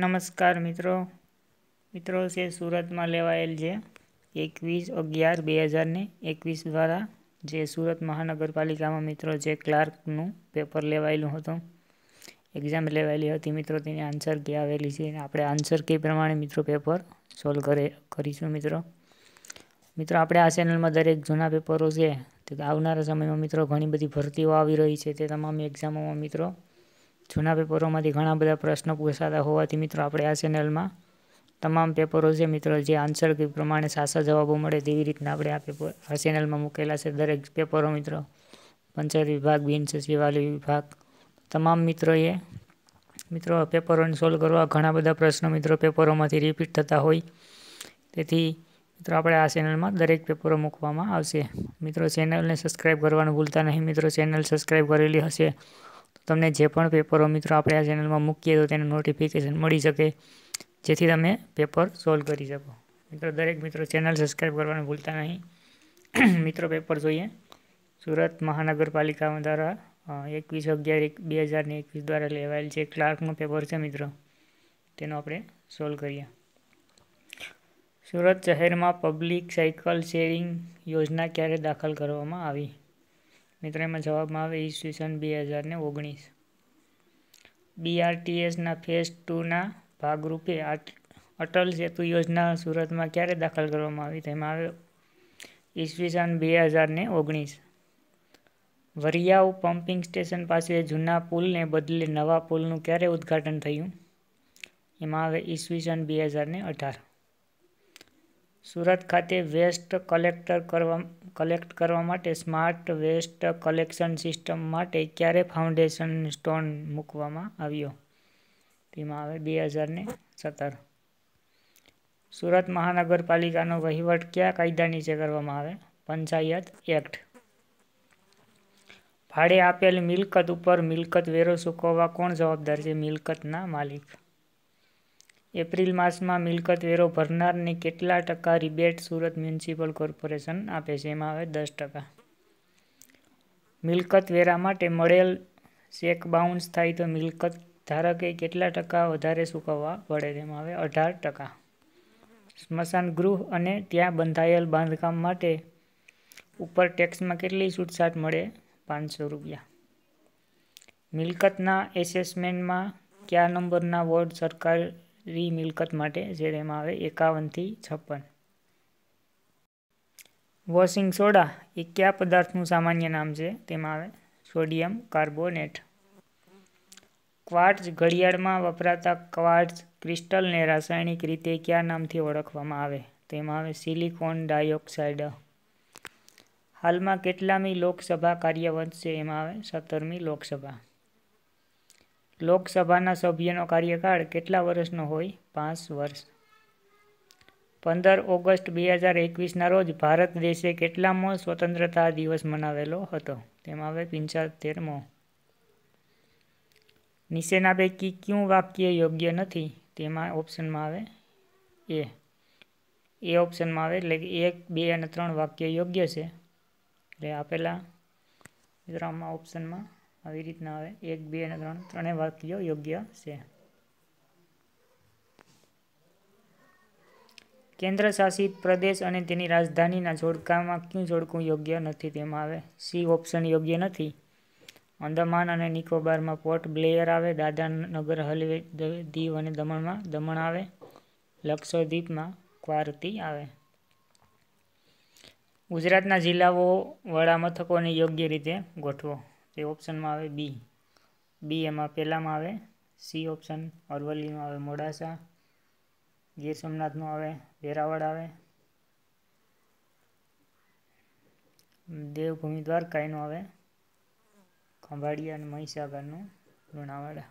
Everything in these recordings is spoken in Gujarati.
નમસ્કાર મિત્રો મિત્રો છે સુરતમાં લેવાયેલ છે એકવીસ અગિયાર બે હજારને એકવીસ દ્વારા જે સુરત મહાનગરપાલિકામાં મિત્રો જે ક્લાર્કનું પેપર લેવાયેલું હતું એક્ઝામ લેવાયેલી હતી મિત્રો તેની આન્સર કે આવેલી છે આપણે આન્સર કે પ્રમાણે મિત્રો પેપર સોલ્વ કરે કરીશું મિત્રો મિત્રો આપણે આ ચેનલમાં દરેક જૂના પેપરો છે તે આવનારા સમયમાં મિત્રો ઘણી બધી ભરતીઓ આવી રહી છે તે તમામ એક્ઝામોમાં મિત્રો જૂના પેપરોમાંથી ઘણા બધા પ્રશ્નો પૂછાતા હોવાથી મિત્રો આપણે આ ચેનલમાં તમામ પેપરો છે મિત્રો જે આન્સર કે પ્રમાણે સાચા જવાબો મળે તેવી રીતના આપણે આ પેપર આ ચેનલમાં મૂકેલા છે દરેક પેપરો મિત્રો પંચાયત વિભાગ બિન સચિવાલય વિભાગ તમામ મિત્રોએ મિત્રો પેપરોને સોલ્વ કરવા ઘણા બધા પ્રશ્નો મિત્રો પેપરોમાંથી રિપીટ થતા હોય તેથી મિત્રો આપણે આ ચેનલમાં દરેક પેપરો મૂકવામાં આવશે મિત્રો ચેનલને સબસ્ક્રાઈબ કરવાનું ભૂલતા નહીં મિત્રો ચેનલ સબસ્ક્રાઈબ કરેલી હશે તમને જે પણ પેપરો મિત્રો આપણે આ ચેનલમાં મૂકીએ તો તેને નોટિફિકેશન મળી શકે જેથી તમે પેપર સોલ્વ કરી શકો મિત્રો દરેક મિત્રો ચેનલ સબસ્ક્રાઈબ કરવાનું ભૂલતા નહીં મિત્રો પેપર જોઈએ સુરત મહાનગરપાલિકા દ્વારા એકવીસ અગિયાર એક બે હજારને એકવીસ દ્વારા લેવાયેલ જે ક્લાર્કનું પેપર છે મિત્રો તેનો આપણે સોલ્વ કરીએ સુરત શહેરમાં પબ્લિક સાયકલ શેરિંગ યોજના ક્યારે દાખલ કરવામાં આવી મિત્રો એમાં જવાબમાં આવે ઈસવીસન બે હજાર ને ઓગણીસ બીઆરટીએસના ફેઝ ટુના ભાગરૂપે અટલ સેતુ યોજના સુરતમાં ક્યારે દાખલ કરવામાં આવી તેમાં આવે ઈસવીસન બે હજાર ને ઓગણીસ વરિયાઉ પમ્પિંગ સ્ટેશન પાસે જૂના પુલને બદલે નવા પુલનું ક્યારે ઉદ્ઘાટન થયું એમાં આવે ઈસવીસન બે હજાર ને અઢાર સુરત ખાતે વેસ્ટ કલેક્ટર કરવા કલેક્ટ કરવા માટે સ્માર્ટ વેસ્ટ કલેક્શન સિસ્ટમ માટે ક્યારે ફાઉન્ડેશન સ્ટોન મૂકવામાં આવ્યો તેમાં આવે બે હજારને સત્તર સુરત મહાનગરપાલિકાનો વહીવટ કયા કાયદા નીચે કરવામાં આવે પંચાયત એક્ટ ભાડે આપેલ મિલકત ઉપર મિલકત વેરો ચૂકવવા કોણ જવાબદાર છે મિલકતના માલિક એપ્રિલ માસમાં મિલકત વેરો ભરનારને કેટલા ટકા રિબેટ સુરત મ્યુનિસિપલ કોર્પોરેશન આપે છે એમાં આવે દસ ટકા મિલકત વેરા માટે મળેલ ચેક બાઉન્સ થાય તો મિલકત ધારકે કેટલા ટકા વધારે ચૂકવવા પડે તેમાં આવે અઢાર ટકા સ્મશાન ગૃહ અને ત્યાં બંધાયેલ બાંધકામ માટે ઉપર ટેક્સમાં કેટલી છૂટછાટ મળે પાંચસો રૂપિયા મિલકતના એસેસમેન્ટમાં કયા નંબરના વોર્ડ સરકાર રી મિલકત માટે જે તેમાં આવે એકાવનથી છપ્પન વોશિંગ સોડા એ કયા પદાર્થનું સામાન્ય નામ છે તેમાં આવે સોડિયમ કાર્બોનેટ ક્વાર્ટ્સ ઘડિયાળમાં વપરાતા ક્વાર્ટ્ઝ ક્રિસ્ટલને રાસાયણિક રીતે કયા નામથી ઓળખવામાં આવે તેમાં આવે સિલિકોન ડાયોક્સાઇડ હાલમાં કેટલામી લોકસભા કાર્યવંશ છે એમાં આવે સત્તરમી લોકસભા લોકસભાના સભ્યનો કાર્યકાળ કેટલા વર્ષનો હોય પાંચ વર્ષ પંદર ઓગસ્ટ બે હજાર એકવીસના રોજ ભારત દેશે કેટલામો સ્વતંત્રતા દિવસ મનાવેલો હતો તેમાં આવે પંચોતેરમો નિશેના પૈકી કયું વાક્ય યોગ્ય નથી તેમાં ઓપ્શનમાં આવે એ એ ઓપ્શનમાં આવે એટલે એક બે અને ત્રણ વાક્ય યોગ્ય છે એટલે આપેલા મિત્રોમાં ઓપ્શનમાં આવી રીતના આવે એક બે અને ત્રણ ત્રણેય વાક્યો યોગ્ય છે કેન્દ્રશાસિત પ્રદેશ અને તેની રાજધાનીના જોડકામાં ક્યું જોડકું યોગ્ય નથી તેમાં આવે સી ઓપ્શન યોગ્ય નથી અંદમાન અને નિકોબારમાં પોર્ટ બ્લેયર આવે દાદાનગર હલવે દીવ અને દમણમાં દમણ આવે લક્ષદ્વીપમાં ક્વારતી આવે ગુજરાતના જિલ્લાઓ વડા મથકોને યોગ્ય રીતે ગોઠવો એ ઓપ્શનમાં આવે બી બી એમાં પહેલામાં આવે સી ઓપ્શન અરવલ્લીમાં આવે મોડાસા ગીર સોમનાથનું આવે વેરાવળ આવે દેવભૂમિ દ્વારકાનું આવે ખંભાળિયા અને મહીસાગરનું લુણાવાડા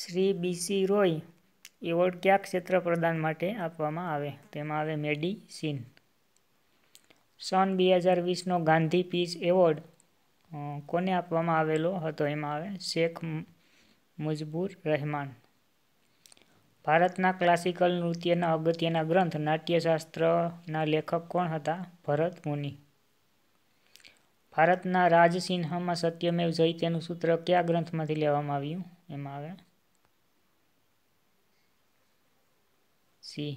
શ્રી બીસી રોય એવોર્ડ કયા ક્ષેત્ર પ્રદાન માટે આપવામાં આવે તેમાં આવે મેડિસિન સન બે હજાર વીસનો ગાંધી પીસ એવોર્ડ કોને આપવામાં આવેલો હતો એમાં આવે શેખ મજબૂર રહેમાન ભારતના ક્લાસિકલ નૃત્યના અગત્યના ગ્રંથ નાટ્યશાસ્ત્રના લેખક કોણ હતા ભરત મુનિ ભારતના રાજસિન્હમાં સત્યમેવ જયતેનું સૂત્ર કયા ગ્રંથમાંથી લેવામાં આવ્યું એમાં આવે સી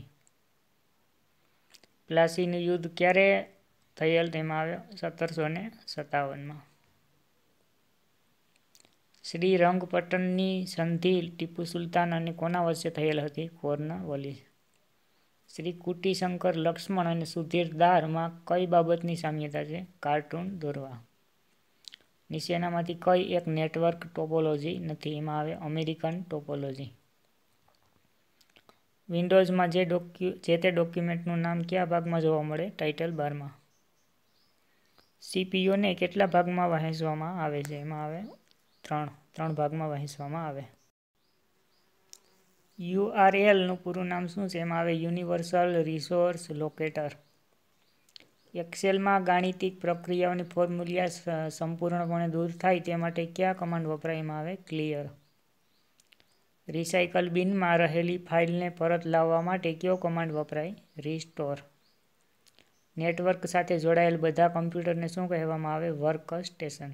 પ્લાસીનું યુદ્ધ ક્યારે થયેલ તેમાં આવ્યો સત્તરસો ને સત્તાવનમાં શ્રી રંગપટ્ટનની સંધિ ટીપુ સુલતાન અને કોના વચ્ચે થયેલ હતી વલી શ્રી કુટીશંકર લક્ષ્મણ અને સુધીરદારમાં કઈ બાબતની સામ્યતા છે કાર્ટૂન દોરવા નીચેનામાંથી કઈ એક નેટવર્ક ટોપોલોજી નથી એમાં આવે અમેરિકન ટોપોલોજી વિન્ડોઝમાં જે ડોક્યુ જે તે ડોક્યુમેન્ટનું નામ કયા ભાગમાં જોવા મળે ટાઇટલ બારમાં સીપીયુને કેટલા ભાગમાં વહેંચવામાં આવે છે એમાં આવે ત્રણ ત્રણ ભાગમાં વહેંચવામાં આવે યુઆરએલનું પૂરું નામ શું છે એમાં આવે યુનિવર્સલ રિસોર્સ લોકેટર એક્સેલમાં ગાણિતિક પ્રક્રિયાઓની ફોર્મ્યુલિયા સંપૂર્ણપણે દૂર થાય તે માટે કયા કમાન્ડ વપરાયમાં આવે ક્લિયર રિસાયકલ બિનમાં રહેલી ફાઇલને પરત લાવવા માટે કયો કમાન્ડ વપરાય રિસ્ટોર નેટવર્ક સાથે જોડાયેલ બધા કમ્પ્યુટરને શું કહેવામાં આવે વર્ક સ્ટેશન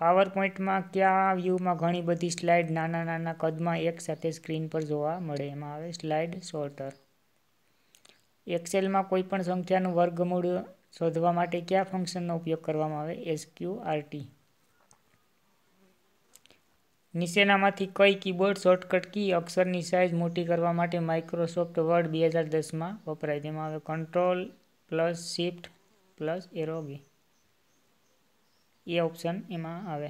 પાવર પોઈન્ટમાં કયા વ્યૂમાં ઘણી બધી સ્લાઇડ નાના નાના કદમાં એકસાથે સ્ક્રીન પર જોવા મળે એમાં આવે સ્લાઇડ શોર્ટર એક્સેલમાં કોઈપણ સંખ્યાનું વર્ગમૂળ શોધવા માટે કયા ફંક્શનનો ઉપયોગ કરવામાં આવે એસક્યુ આરટી નીચેનામાંથી કઈ કીબોર્ડ શોર્ટકટ કી અક્ષરની સાઇઝ મોટી કરવા માટે માઇક્રોસોફ્ટ વર્ડ બે હજાર દસમાં વપરાય તેમાં આવે control plus shift plus arrow એ ઓપ્શન એમાં આવે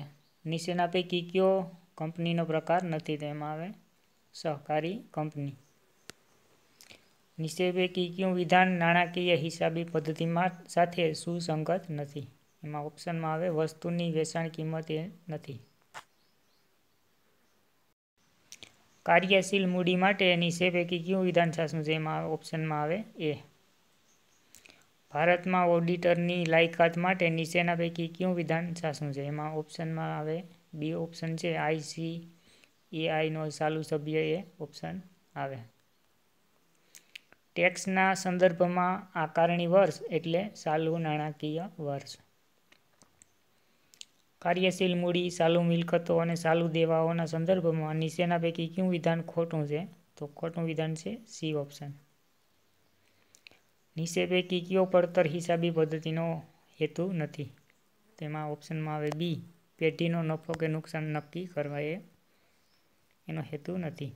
નીચેના પૈકી કયો કંપનીનો પ્રકાર નથી તેમાં આવે સહકારી કંપની નીચે પૈકી કયું વિધાન નાણાકીય હિસાબી પદ્ધતિમાં સાથે સુસંગત નથી એમાં ઓપ્શનમાં આવે વસ્તુની વેચાણ કિંમત એ નથી કાર્યશીલ મૂડી માટે નીચે પૈકી કયું વિધાન શાસન છે એમાં ઓપ્શનમાં આવે એ ભારતમાં ઓડિટરની લાયકાત માટે નીચેના પૈકી કયું વિધાન શાસન છે એમાં ઓપ્શનમાં આવે બી ઓપ્શન છે આઈસી એઆઈનો ચાલુ સભ્ય એ ઓપ્શન આવે ટેક્સના સંદર્ભમાં આકારણી વર્ષ એટલે ચાલુ નાણાકીય વર્ષ કાર્યશીલ મૂડી ચાલુ મિલકતો અને ચાલુ દેવાઓના સંદર્ભમાં નીચેના પૈકી કયું વિધાન ખોટું છે તો ખોટું વિધાન છે સી ઓપ્શન નીચે પૈકી કયો પડતર હિસાબી પદ્ધતિનો હેતુ નથી તેમાં ઓપ્શનમાં આવે બી પેઢીનો નફો કે નુકસાન નક્કી કરવા એ એનો હેતુ નથી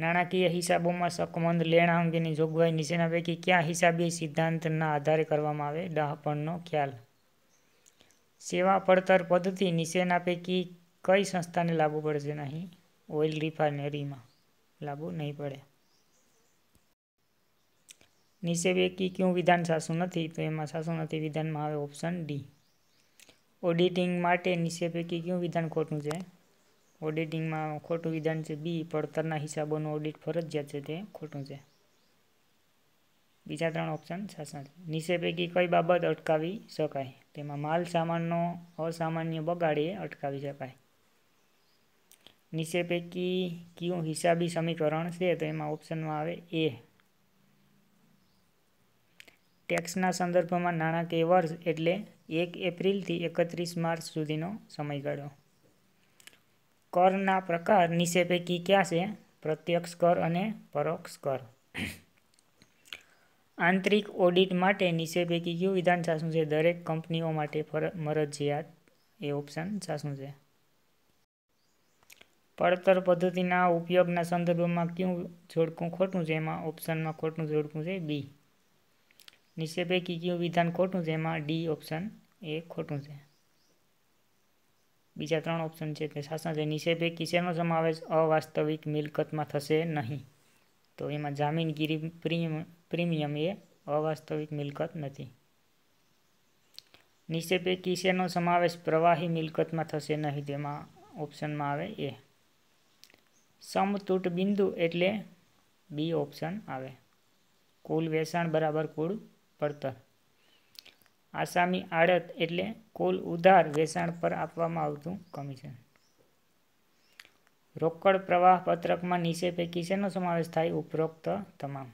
નાણાકીય હિસાબોમાં સકમંદ લેણા અંગેની જોગવાઈ નીચેના પૈકી કયા હિસાબી સિદ્ધાંતના આધારે કરવામાં આવે ડહાપણનો ખ્યાલ સેવા પડતર પદ્ધતિ નીચેના પૈકી કઈ સંસ્થાને લાગુ પડશે નહીં ઓઇલ રિફાઇનરીમાં લાગુ નહીં પડે નીચે પૈકી કયું વિધાન સાસું નથી તો એમાં સાસું નથી વિધાનમાં આવે ઓપ્શન ડી ઓડિટિંગ માટે નીચે પૈકી કયું વિધાન ખોટું છે ઓડિટિંગમાં ખોટું વિધાન છે બી પડતરના હિસાબોનું ઓડિટ ફરજિયાત છે તે ખોટું છે બીજા ત્રણ ઓપ્શન સાસન નીચે પૈકી કઈ બાબત અટકાવી શકાય તેમાં માલ સામાનનો અસામાન્ય બગાડ એ અટકાવી શકાય નીચે પૈકી કયું હિસાબી સમીકરણ છે તો એમાં ઓપ્શનમાં આવે એ ટેક્સના સંદર્ભમાં નાણાકીય વર્ષ એટલે એક એપ્રિલથી એકત્રીસ માર્ચ સુધીનો સમયગાળો કરના પ્રકાર નીચે પૈકી ક્યાં છે પ્રત્યક્ષ કર અને પરોક્ષ કર આંતરિક ઓડિટ માટે નીચે કયું વિધાન સાસું છે દરેક કંપનીઓ માટે મરજિયાત એ ઓપ્શન સાસું છે પડતર પદ્ધતિના ઉપયોગના સંદર્ભમાં કયું જોડકું ખોટું છે એમાં ઓપ્શનમાં ખોટું જોડકું છે બી નીચે કયું વિધાન ખોટું છે એમાં ડી ઓપ્શન એ ખોટું છે બીજા ત્રણ ઓપ્શન છે તે શાસન છે નીચે પૈકી શેનો સમાવેશ અવાસ્તવિક મિલકતમાં થશે નહીં તો એમાં જામીનગીરી પ્રીમિયમ એ અવાસ્તવિક મિલકત નથી નીચે પૈકી શેનો સમાવેશ પ્રવાહી મિલકતમાં થશે નહીં તેમાં ઓપ્શનમાં આવે એ સમતૂટ બિંદુ એટલે બી ઓપ્શન આવે કુલ વેસાણ બરાબર કુલ પડતર આસામી આડત એટલે કુલ ઉધાર વેસાણ પર આપવામાં આવતું કમિશન રોકડ પ્રવાહ પત્રકમાં નીચે પૈકી શેનો સમાવેશ થાય ઉપરોક્ત તમામ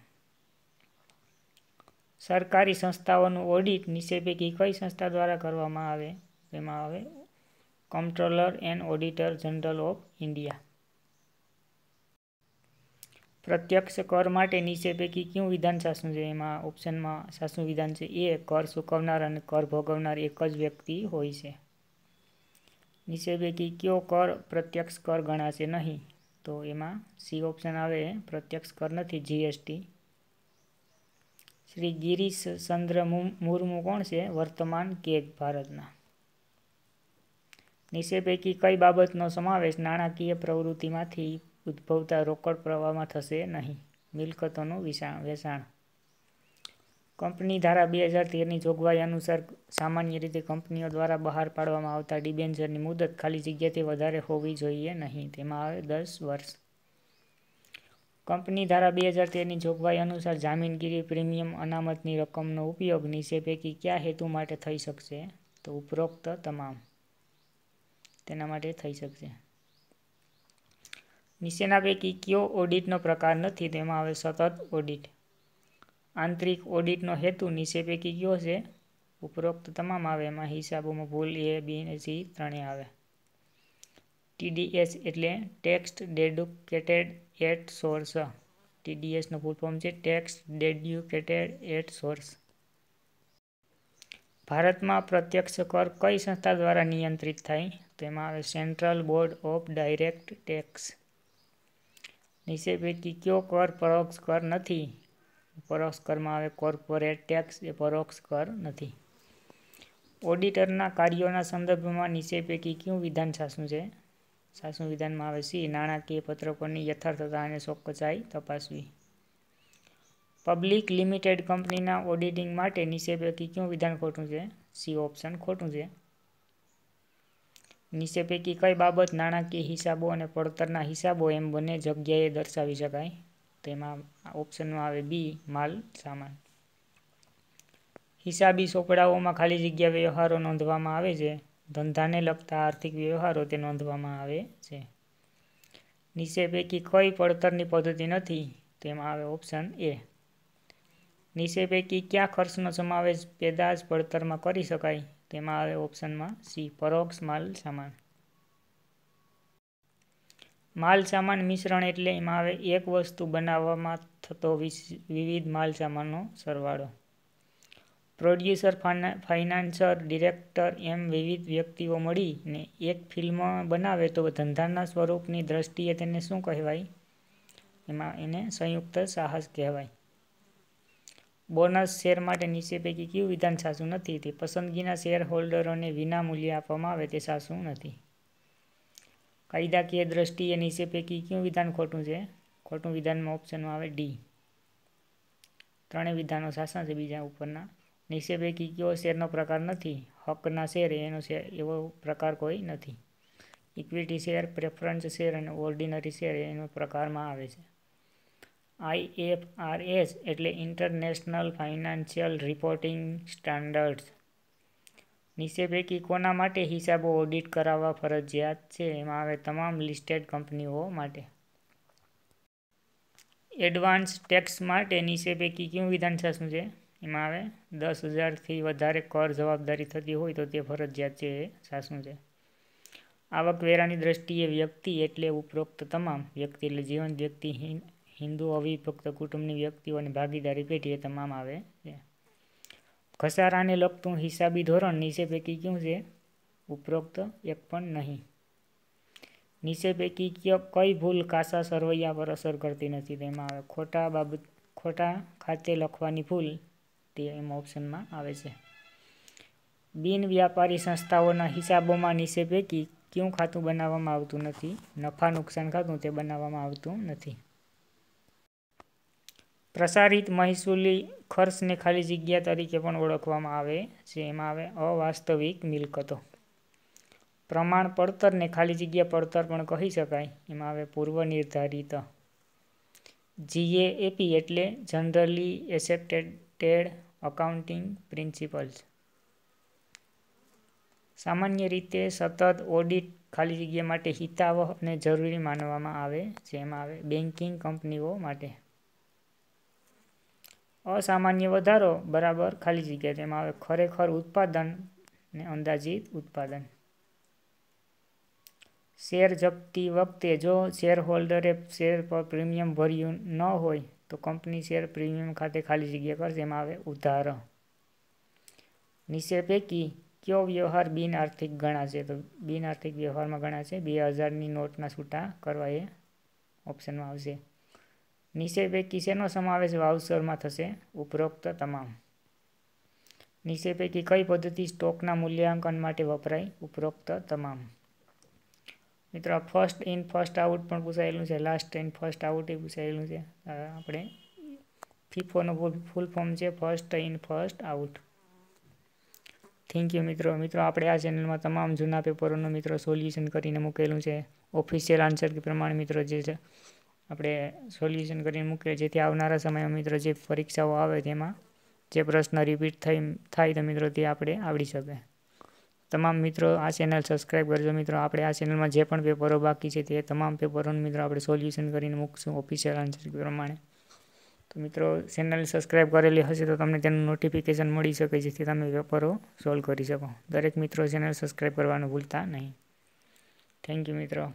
સરકારી સંસ્થાઓનું ઓડિટ નીચે પૈકી કઈ સંસ્થા દ્વારા કરવામાં આવે તેમાં આવે controller and auditor general of India પ્રત્યક્ષ કર માટે નીચે પૈકી કયું વિધાન શાસન છે એમાં ઓપ્શનમાં શાસન વિધાન છે એ કર ચૂકવનાર અને કર ભોગવનાર એક જ વ્યક્તિ હોય છે નીચે પૈકી કયો કર પ્રત્યક્ષ કર ગણાશે નહીં તો એમાં સી ઓપ્શન આવે પ્રત્યક્ષ કર નથી જીએસટી શ્રી ગિરીશ ચંદ્ર મુર્મુ કોણ છે વર્તમાન કેગ ભારતના નીચે પૈકી કઈ બાબતનો સમાવેશ નાણાકીય પ્રવૃત્તિમાંથી ઉદ્ભવતા રોકડ પ્રવાહમાં થશે નહીં મિલકતોનું વેચાણ કંપની ધારા બે હજાર તેરની જોગવાઈ અનુસાર સામાન્ય રીતે કંપનીઓ દ્વારા બહાર પાડવામાં આવતા ડિબેન્ચરની મુદત ખાલી જગ્યાથી વધારે હોવી જોઈએ નહીં તેમાં આવે દસ વર્ષ કંપની ધારા બે હજાર તેરની જોગવાઈ અનુસાર જામીનગીરી પ્રીમિયમ અનામતની રકમનો ઉપયોગ નીચે પૈકી કયા હેતુ માટે થઈ શકશે તો ઉપરોક્ત તમામ તેના માટે થઈ શકશે નીચેના પૈકી કયો ઓડિટનો પ્રકાર નથી તેમાં આવે સતત ઓડિટ આંતરિક ઓડિટનો હેતુ નીચે પૈકી કયો છે ઉપરોક્ત તમામ આવે એમાં હિસાબોમાં ભૂલ એ બી અને સી ત્રણેય આવે ટીડીએસ એટલે ટેક્સ્ટ ડેડ્યુકેટેડ એટ સોર્સ ટીડીએસનો ફૂલ ફોર્મ છે ટેક્સ ડેડ્યુકેટેડ એટ સોર્સ ભારતમાં પ્રત્યક્ષ કર કઈ સંસ્થા દ્વારા નિયંત્રિત થાય તેમાં આવે central board of direct tax નીચે કયો કર પરોક્ષ કર નથી પરોક્ષ કરમાં આવે કોર્પોરેટ ટેક્સ એ પરોક્ષ કર નથી ઓડિટરના કાર્યોના સંદર્ભમાં નીચે પૈકી કયું વિધાન સાસું છે સાસુ વિધાનમાં આવે સી નાણાકીય પત્રકોની યથાર્થતા અને ચોક્કસાઈ તપાસવી પબ્લિક લિમિટેડ કંપનીના ઓડિટિંગ માટે નીચે પૈકી કયું વિધાન ખોટું છે સી ઓપ્શન ખોટું છે નીચે પૈકી કઈ બાબત નાણાકીય હિસાબો અને પડતરના હિસાબો એમ બંને જગ્યાએ દર્શાવી શકાય તેમાં ઓપ્શનમાં આવે બી માલ સામાન હિસાબી ચોપડાઓમાં ખાલી જગ્યા વ્યવહારો નોંધવામાં આવે છે ધંધાને લગતા આર્થિક વ્યવહારો તે નોંધવામાં આવે છે નીચે પૈકી કઈ પડતરની પદ્ધતિ નથી તેમાં આવે ઓપ્શન એ નીચે પૈકી કયા ખર્ચનો સમાવેશ પેદાશ પડતરમાં કરી શકાય તેમાં આવે ઓપ્શનમાં સી પરોક્ષ માલ સામાન માલ સામાન મિશ્રણ એટલે એમાં આવે એક વસ્તુ બનાવવામાં થતો વિવિધ માલ માલસામાનનો સરવાળો પ્રોડ્યુસર ફાઇનાન્સર ડિરેક્ટર એમ વિવિધ વ્યક્તિઓ મળીને એક ફિલ્મ બનાવે તો ધંધાના સ્વરૂપની દ્રષ્ટિએ તેને શું કહેવાય એમાં એને સંયુક્ત સાહસ કહેવાય બોનસ શેર માટે નીચે પૈકી કયું વિધાન સાસું નથી તે પસંદગીના શેર હોલ્ડરોને વિના મૂલ્ય આપવામાં આવે તે સાસું નથી કાયદાકીય દ્રષ્ટિએ નીચે પૈકી કયું વિધાન ખોટું છે ખોટું વિધાનમાં ઓપ્શનમાં આવે ડી ત્રણેય વિધાનો શાસન છે બીજા ઉપરના નીચે પૈકી કયો શેરનો પ્રકાર નથી હકના શેર એનો શેર એવો પ્રકાર કોઈ નથી ઇક્વિટી શેર પ્રેફરન્સ શેર અને ઓર્ડિનરી શેર એનો પ્રકારમાં આવે છે આઈ એફ આર એસ એટલે ઇન્ટરનેશનલ ફાઇનાન્શિયલ રિપોર્ટિંગ સ્ટાન્ડર્ડ્સ નીચે પૈકી કોના માટે હિસાબો ઓડિટ કરાવવા ફરજિયાત છે એમાં આવે તમામ લિસ્ટેડ કંપનીઓ માટે એડવાન્સ ટેક્સ માટે નીચે પૈકી કયું વિધાન શાસન છે એમાં આવે દસ હજારથી વધારે કર જવાબદારી થતી હોય તો તે ફરજિયાત છે એ શાસન છે આવકવેરાની દ્રષ્ટિએ વ્યક્તિ એટલે ઉપરોક્ત તમામ વ્યક્તિ એટલે જીવંત વ્યક્તિ હિન્દુ અવિભક્ત કુટુંબની વ્યક્તિઓની ભાગીદારી પેઢી એ તમામ આવે છે ઘસારાને લગતું હિસાબી ધોરણ નીચે પૈકી કયું છે ઉપરોક્ત એક પણ નહીં નીચે પૈકી કઈ ભૂલ કાસા સરવૈયા પર અસર કરતી નથી તેમાં આવે ખોટા બાબત ખોટા ખાતે લખવાની ભૂલ તે એમાં ઓપ્શનમાં આવે છે બિન વ્યાપારી સંસ્થાઓના હિસાબોમાં નીચે પૈકી કયું ખાતું બનાવવામાં આવતું નથી નફા નુકસાન ખાતું તે બનાવવામાં આવતું નથી પ્રસારિત મહેસૂલી ખર્ચને ખાલી જગ્યા તરીકે પણ ઓળખવામાં આવે છે એમાં આવે અવાસ્તવિક મિલકતો પ્રમાણ પડતરને ખાલી જગ્યા પડતર પણ કહી શકાય એમાં આવે પૂર્વ નિર્ધારિત એપી એટલે જનરલી એસેપ્ટેડ અકાઉન્ટિંગ પ્રિન્સિપલ્સ સામાન્ય રીતે સતત ઓડિટ ખાલી જગ્યા માટે હિતાવહ અને જરૂરી માનવામાં આવે જેમાં આવે બેન્કિંગ કંપનીઓ માટે અસામાન્ય વધારો બરાબર ખાલી જગ્યા તેમાં આવે ખરેખર ઉત્પાદન ને અંદાજિત ઉત્પાદન શેર જપતી વખતે જો શેરહોલ્ડરે શેર પર પ્રીમિયમ ભર્યું ન હોય તો કંપની શેર પ્રીમિયમ ખાતે ખાલી જગ્યા કરશે એમાં આવે ઉધાર નીચે પૈકી કયો વ્યવહાર બિન આર્થિક ગણાશે તો બિન આર્થિક વ્યવહારમાં ગણાશે બે હજારની નોટના છૂટા કરવા એ ઓપ્શનમાં આવશે નીચે શેનો સમાવેશ વાઉચરમાં થશે ઉપરોક્ત તમામ નીચે પૈકી કઈ પદ્ધતિ સ્ટોકના મૂલ્યાંકન માટે વપરાય ઉપરોક્ત તમામ મિત્રો ફર્સ્ટ ઇન ફર્સ્ટ આઉટ પણ પૂછાયેલું છે લાસ્ટ ઇન ફર્સ્ટ આઉટ એ પૂછાયેલું છે આપણે ફીફોનો ફૂલ ફોર્મ છે first in first out thank you મિત્રો મિત્રો આપણે આ ચેનલમાં તમામ જૂના પેપરોનું મિત્રો સોલ્યુશન કરીને મૂકેલું છે ઓફિશિયલ આન્સર પ્રમાણે મિત્રો જે છે આપણે સોલ્યુશન કરીને મૂકીએ જેથી આવનારા સમયમાં મિત્રો જે પરીક્ષાઓ આવે તેમાં જે પ્રશ્ન રિપીટ થઈ થાય તો મિત્રો તે આપણે આવડી શકે તમામ મિત્રો આ ચેનલ સબસ્ક્રાઈબ કરજો મિત્રો આપણે આ ચેનલમાં જે પણ પેપરો બાકી છે તે તમામ પેપરોનું મિત્રો આપણે સોલ્યુશન કરીને મૂકશું ઓફિશિયલ આન્સર પ્રમાણે તો મિત્રો ચેનલ સબસ્ક્રાઈબ કરેલી હશે તો તમને તેનું નોટિફિકેશન મળી શકે જેથી તમે પેપરો સોલ્વ કરી શકો દરેક મિત્રો ચેનલ સબસ્ક્રાઈબ કરવાનું ભૂલતા નહીં થેન્ક યુ મિત્રો